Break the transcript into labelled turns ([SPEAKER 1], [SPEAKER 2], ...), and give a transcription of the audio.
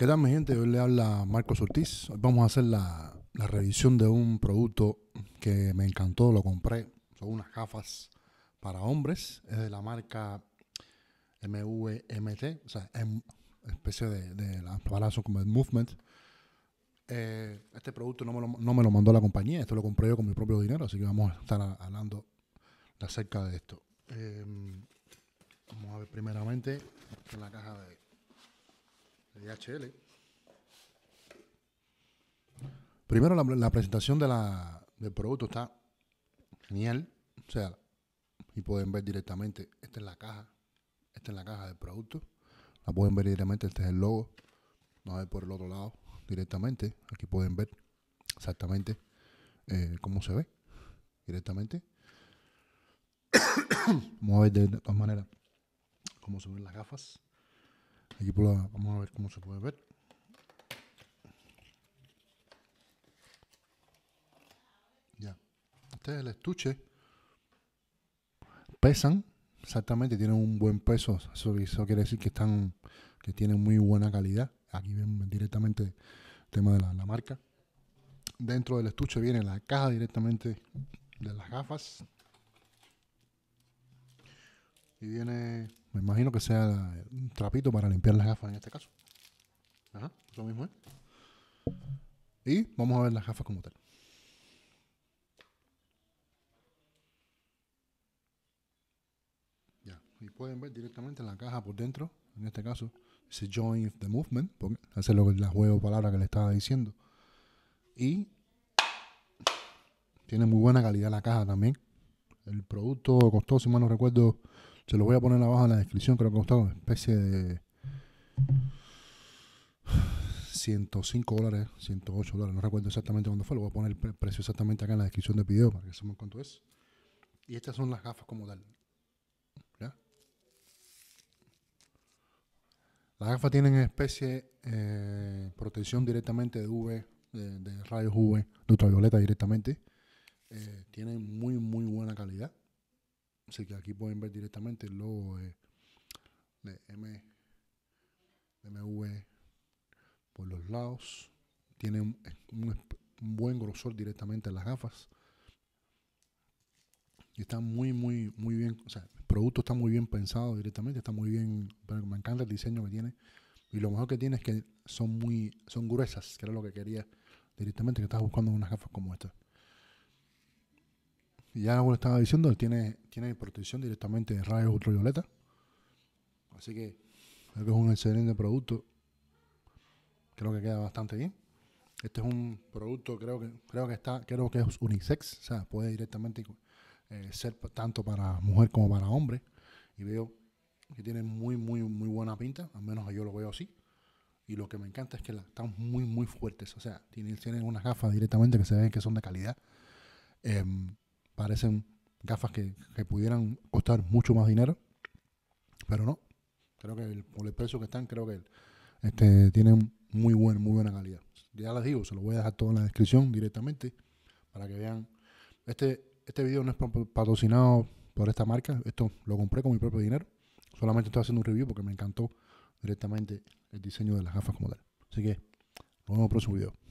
[SPEAKER 1] ¿Qué tal mi gente? Hoy le habla Marcos Ortiz. Hoy vamos a hacer la, revisión de un producto que me encantó, lo compré. Son unas gafas para hombres. Es de la marca MVMT, o sea, una especie de, de como el Movement. Eh, este producto no me, lo, mandó la compañía, esto lo compré yo con mi propio dinero, así que vamos a estar hablando acerca de esto. Em, vamos a ver primeramente la caja de... DHL. Primero, la, presentación del producto está genial. O sea, y pueden ver directamente, esta es la caja, esta es la caja del producto. La pueden ver directamente, este es el logo. No ver por el otro lado directamente. Aquí pueden ver exactamente eh, cómo se ve directamente. Vamos a ver de, de todas maneras cómo se ven las gafas. Aquí vamos a ver cómo se puede ver. Ya. Este es el estuche. Pesan, exactamente, tienen un buen peso. Eso, quiere decir que están, que tienen muy buena calidad. Aquí ven directamente el tema de la marca. Dentro del estuche viene la caja directamente de las gafas. Y viene me imagino que sea un trapito para limpiar las gafas en este caso. Ajá, lo mismo es. Y vamos a ver las gafas como tal. Ya, y pueden ver directamente la caja por dentro, en este caso. se Join the Movement, porque hace lo que la juego palabra que le estaba diciendo. Y tiene muy buena calidad la caja también. El producto costó, si mal no recuerdo, se lo voy a poner abajo en la descripción, creo que costado una especie de 105 dólares, 108 dólares, no recuerdo exactamente cuándo fue, lo voy a poner el precio exactamente acá en la descripción del video para que sepan cuánto es. Y estas son las gafas como tal. Las gafas tienen especie eh, protección directamente de UV, de, rayos UV, de ultravioleta directamente. Eh, tienen muy, muy buena calidad. Así que aquí pueden ver directamente el logo de, M, MV e por los lados. Tiene un, buen grosor directamente en las gafas. Y está muy, muy, muy bien. O sea, el producto está muy bien pensado directamente. Está muy bien. me encanta el diseño que tiene. Y lo mejor que tiene es que son muy, son gruesas, que era lo que quería directamente, que estás buscando unas gafas como estas ya lo estaba diciendo, tiene, tiene protección directamente de rayos ultravioleta. Así que creo que es un excelente producto. Creo que queda bastante bien. Este es un producto, creo que, creo que está, creo que es unisex, o sea, puede directamente eh, ser tanto para mujer como para hombre. Y veo que tiene muy, muy, muy buena pinta, al menos yo lo veo así. Y lo que me encanta es que están muy, muy fuertes. O sea, tienen, tienen unas gafas directamente que se ven que son de calidad. Em, parecen gafas que, pudieran costar mucho más dinero, pero no. Creo que por el precio que están, creo que este, tienen muy, buen, muy buena calidad. Ya les digo, se los voy a dejar todo en la descripción directamente para que vean. Este, este video no es patrocinado por esta marca, esto lo compré con mi propio dinero. Solamente estoy haciendo un review porque me encantó directamente el diseño de las gafas como tal. Así que nos vemos en el próximo video.